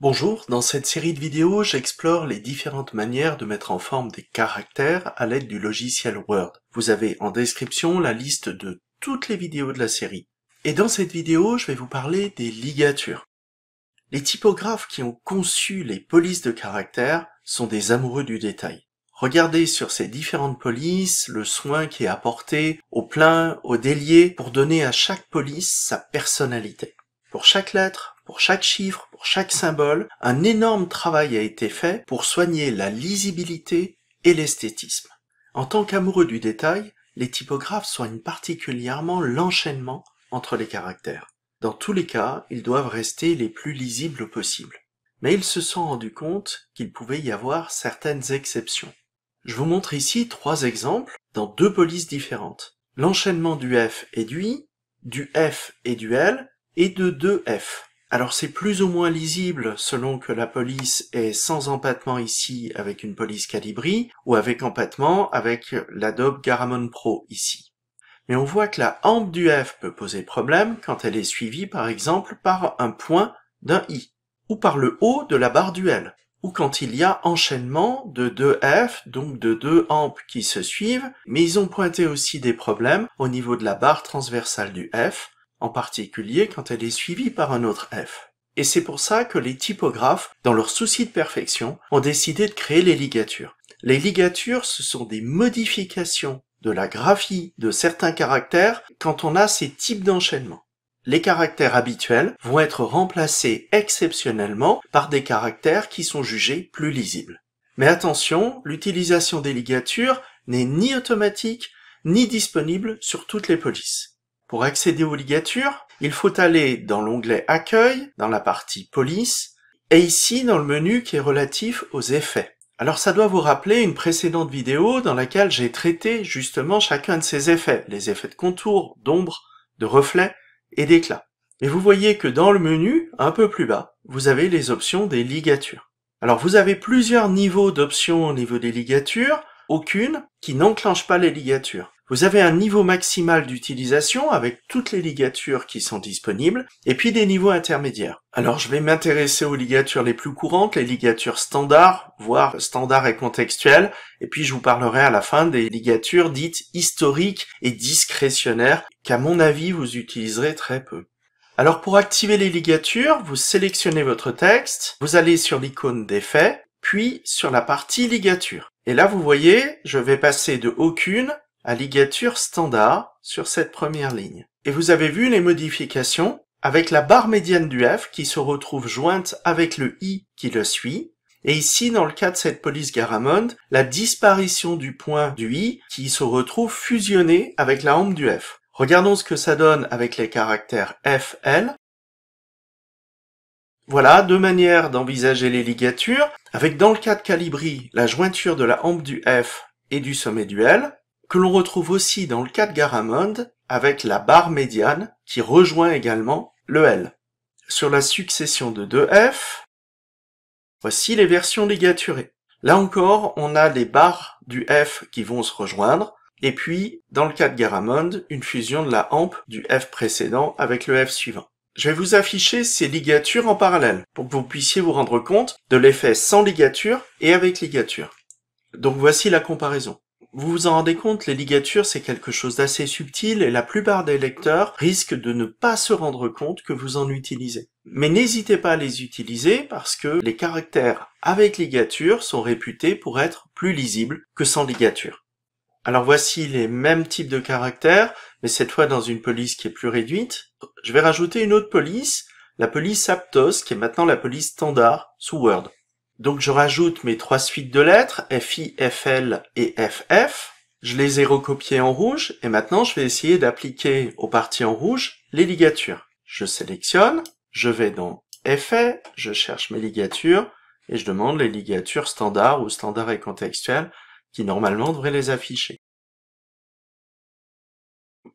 Bonjour, dans cette série de vidéos, j'explore les différentes manières de mettre en forme des caractères à l'aide du logiciel Word. Vous avez en description la liste de toutes les vidéos de la série. Et dans cette vidéo, je vais vous parler des ligatures. Les typographes qui ont conçu les polices de caractères sont des amoureux du détail. Regardez sur ces différentes polices le soin qui est apporté au plein, au délié, pour donner à chaque police sa personnalité. Pour chaque lettre, pour chaque chiffre, pour chaque symbole, un énorme travail a été fait pour soigner la lisibilité et l'esthétisme. En tant qu'amoureux du détail, les typographes soignent particulièrement l'enchaînement entre les caractères. Dans tous les cas, ils doivent rester les plus lisibles possible. Mais ils se sont rendus compte qu'il pouvait y avoir certaines exceptions. Je vous montre ici trois exemples dans deux polices différentes. L'enchaînement du F et du I, du F et du L, et de deux F. Alors c'est plus ou moins lisible selon que la police est sans empattement ici avec une police Calibri ou avec empattement avec l'Adobe Garamond Pro ici. Mais on voit que la hampe du F peut poser problème quand elle est suivie par exemple par un point d'un I ou par le haut de la barre du L ou quand il y a enchaînement de deux F, donc de deux hampes qui se suivent, mais ils ont pointé aussi des problèmes au niveau de la barre transversale du F, en particulier quand elle est suivie par un autre F. Et c'est pour ça que les typographes, dans leur souci de perfection, ont décidé de créer les ligatures. Les ligatures, ce sont des modifications de la graphie de certains caractères quand on a ces types d'enchaînements. Les caractères habituels vont être remplacés exceptionnellement par des caractères qui sont jugés plus lisibles. Mais attention, l'utilisation des ligatures n'est ni automatique ni disponible sur toutes les polices. Pour accéder aux ligatures, il faut aller dans l'onglet Accueil, dans la partie Police, et ici dans le menu qui est relatif aux effets. Alors ça doit vous rappeler une précédente vidéo dans laquelle j'ai traité justement chacun de ces effets, les effets de contour, d'ombre, de reflet et d'éclat. Et vous voyez que dans le menu, un peu plus bas, vous avez les options des ligatures. Alors vous avez plusieurs niveaux d'options au niveau des ligatures, aucune qui n'enclenche pas les ligatures. Vous avez un niveau maximal d'utilisation avec toutes les ligatures qui sont disponibles et puis des niveaux intermédiaires. Alors je vais m'intéresser aux ligatures les plus courantes, les ligatures standards, voire standards et contextuelles, et puis je vous parlerai à la fin des ligatures dites historiques et discrétionnaires qu'à mon avis vous utiliserez très peu. Alors pour activer les ligatures, vous sélectionnez votre texte, vous allez sur l'icône d'effet, puis sur la partie ligature. Et là vous voyez, je vais passer de aucune à ligature standard sur cette première ligne. Et vous avez vu les modifications avec la barre médiane du F qui se retrouve jointe avec le I qui le suit. Et ici, dans le cas de cette police Garamond, la disparition du point du I qui se retrouve fusionné avec la hampe du F. Regardons ce que ça donne avec les caractères FL. Voilà deux manières d'envisager les ligatures, avec dans le cas de Calibri, la jointure de la hampe du F et du sommet du L, que l'on retrouve aussi dans le cas de Garamond avec la barre médiane qui rejoint également le L. Sur la succession de deux f voici les versions ligaturées. Là encore, on a les barres du F qui vont se rejoindre, et puis, dans le cas de Garamond, une fusion de la hampe du F précédent avec le F suivant. Je vais vous afficher ces ligatures en parallèle, pour que vous puissiez vous rendre compte de l'effet sans ligature et avec ligature. Donc voici la comparaison. Vous vous en rendez compte, les ligatures c'est quelque chose d'assez subtil et la plupart des lecteurs risquent de ne pas se rendre compte que vous en utilisez. Mais n'hésitez pas à les utiliser parce que les caractères avec ligature sont réputés pour être plus lisibles que sans ligature. Alors voici les mêmes types de caractères, mais cette fois dans une police qui est plus réduite. Je vais rajouter une autre police, la police Aptos, qui est maintenant la police standard sous Word. Donc je rajoute mes trois suites de lettres, FI, FL et FF. Je les ai recopiées en rouge et maintenant je vais essayer d'appliquer aux parties en rouge les ligatures. Je sélectionne, je vais dans Effet, je cherche mes ligatures et je demande les ligatures standard ou standard et contextuel qui normalement devraient les afficher.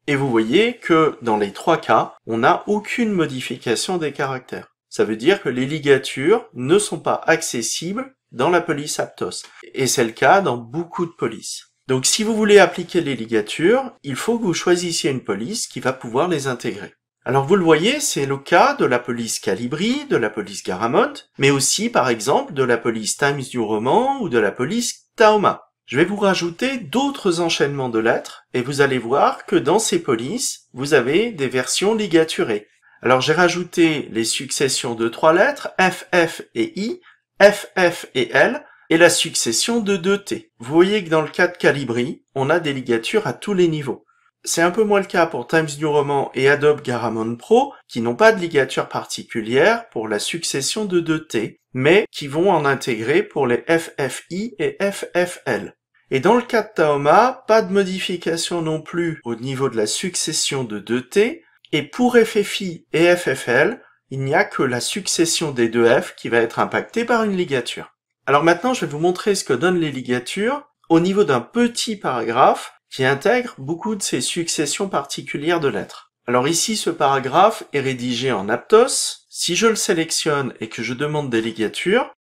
Et vous voyez que dans les trois cas, on n'a aucune modification des caractères. Ça veut dire que les ligatures ne sont pas accessibles dans la police Aptos. Et c'est le cas dans beaucoup de polices. Donc si vous voulez appliquer les ligatures, il faut que vous choisissiez une police qui va pouvoir les intégrer. Alors vous le voyez, c'est le cas de la police Calibri, de la police Garamond, mais aussi par exemple de la police Times du roman ou de la police Taoma. Je vais vous rajouter d'autres enchaînements de lettres et vous allez voir que dans ces polices, vous avez des versions ligaturées. Alors j'ai rajouté les successions de trois lettres, FF et I, FF et L, et la succession de deux t Vous voyez que dans le cas de Calibri, on a des ligatures à tous les niveaux. C'est un peu moins le cas pour Times New Roman et Adobe Garamond Pro, qui n'ont pas de ligature particulière pour la succession de deux t mais qui vont en intégrer pour les FFI et FFL. Et dans le cas de Taoma, pas de modification non plus au niveau de la succession de 2T, et pour FFI et FFL, il n'y a que la succession des deux F qui va être impactée par une ligature. Alors maintenant, je vais vous montrer ce que donnent les ligatures au niveau d'un petit paragraphe qui intègre beaucoup de ces successions particulières de lettres. Alors ici, ce paragraphe est rédigé en Aptos. Si je le sélectionne et que je demande des ligatures,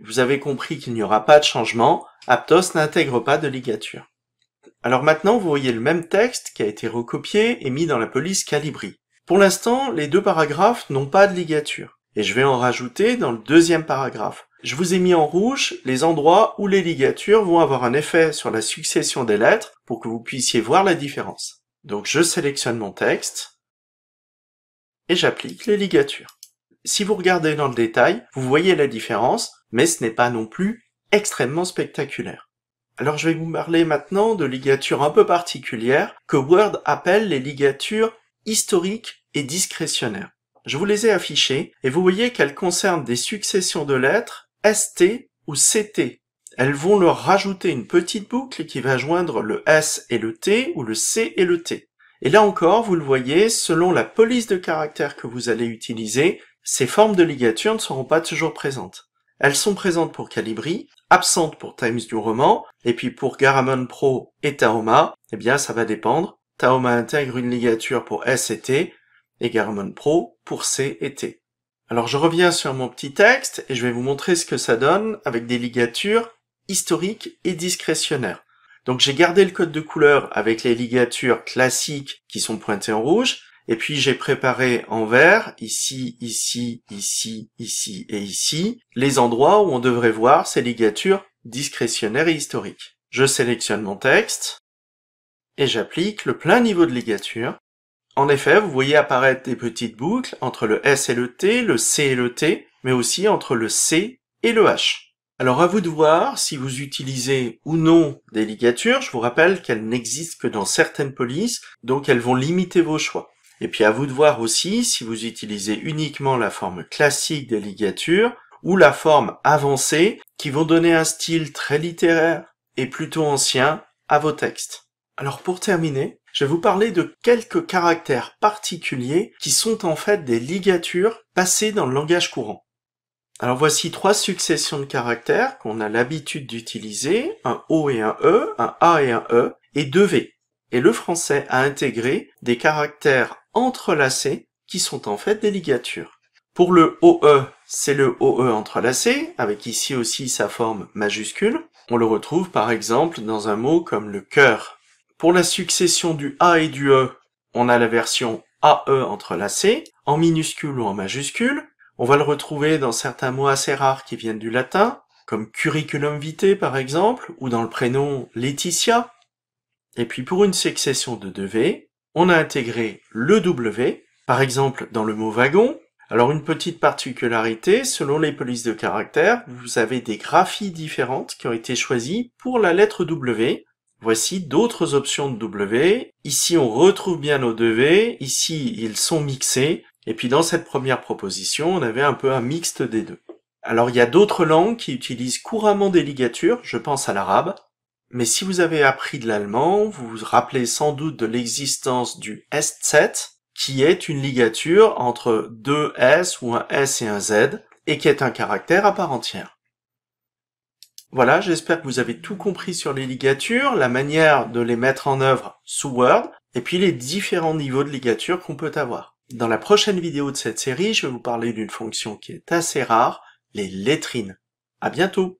vous avez compris qu'il n'y aura pas de changement, Aptos n'intègre pas de ligature. Alors maintenant, vous voyez le même texte qui a été recopié et mis dans la police Calibri. Pour l'instant, les deux paragraphes n'ont pas de ligature. Et je vais en rajouter dans le deuxième paragraphe. Je vous ai mis en rouge les endroits où les ligatures vont avoir un effet sur la succession des lettres pour que vous puissiez voir la différence. Donc je sélectionne mon texte et j'applique les ligatures. Si vous regardez dans le détail, vous voyez la différence, mais ce n'est pas non plus extrêmement spectaculaire. Alors je vais vous parler maintenant de ligatures un peu particulières que Word appelle les ligatures historiques et discrétionnaires. Je vous les ai affichées et vous voyez qu'elles concernent des successions de lettres ST ou CT. Elles vont leur rajouter une petite boucle qui va joindre le S et le T ou le C et le T. Et là encore, vous le voyez, selon la police de caractères que vous allez utiliser, ces formes de ligatures ne seront pas toujours présentes. Elles sont présentes pour Calibri, absentes pour Times du Roman, et puis pour Garamond Pro et Taoma, eh bien ça va dépendre. Taoma intègre une ligature pour S et T, et Garamond Pro pour C et T. Alors je reviens sur mon petit texte, et je vais vous montrer ce que ça donne avec des ligatures historiques et discrétionnaires. Donc j'ai gardé le code de couleur avec les ligatures classiques qui sont pointées en rouge, et puis j'ai préparé en vert, ici, ici, ici, ici et ici, les endroits où on devrait voir ces ligatures discrétionnaires et historiques. Je sélectionne mon texte et j'applique le plein niveau de ligature. En effet, vous voyez apparaître des petites boucles entre le S et le T, le C et le T, mais aussi entre le C et le H. Alors à vous de voir si vous utilisez ou non des ligatures. Je vous rappelle qu'elles n'existent que dans certaines polices, donc elles vont limiter vos choix. Et puis à vous de voir aussi si vous utilisez uniquement la forme classique des ligatures ou la forme avancée qui vont donner un style très littéraire et plutôt ancien à vos textes. Alors pour terminer, je vais vous parler de quelques caractères particuliers qui sont en fait des ligatures passées dans le langage courant. Alors voici trois successions de caractères qu'on a l'habitude d'utiliser, un O et un E, un A et un E, et deux V et le français a intégré des caractères entrelacés qui sont en fait des ligatures. Pour le OE, c'est le OE entrelacé, avec ici aussi sa forme majuscule. On le retrouve par exemple dans un mot comme le cœur. Pour la succession du A et du E, on a la version AE entrelacé, en minuscule ou en majuscule. On va le retrouver dans certains mots assez rares qui viennent du latin, comme curriculum vitae par exemple, ou dans le prénom Laetitia, et puis pour une succession de 2V, on a intégré le W, par exemple dans le mot wagon. Alors une petite particularité, selon les polices de caractère, vous avez des graphies différentes qui ont été choisies pour la lettre W. Voici d'autres options de W. Ici on retrouve bien nos 2V, ici ils sont mixés, et puis dans cette première proposition, on avait un peu un mixte des deux. Alors il y a d'autres langues qui utilisent couramment des ligatures, je pense à l'arabe, mais si vous avez appris de l'allemand, vous vous rappelez sans doute de l'existence du s qui est une ligature entre deux S ou un S et un Z, et qui est un caractère à part entière. Voilà, j'espère que vous avez tout compris sur les ligatures, la manière de les mettre en œuvre sous Word, et puis les différents niveaux de ligature qu'on peut avoir. Dans la prochaine vidéo de cette série, je vais vous parler d'une fonction qui est assez rare, les lettrines. À bientôt!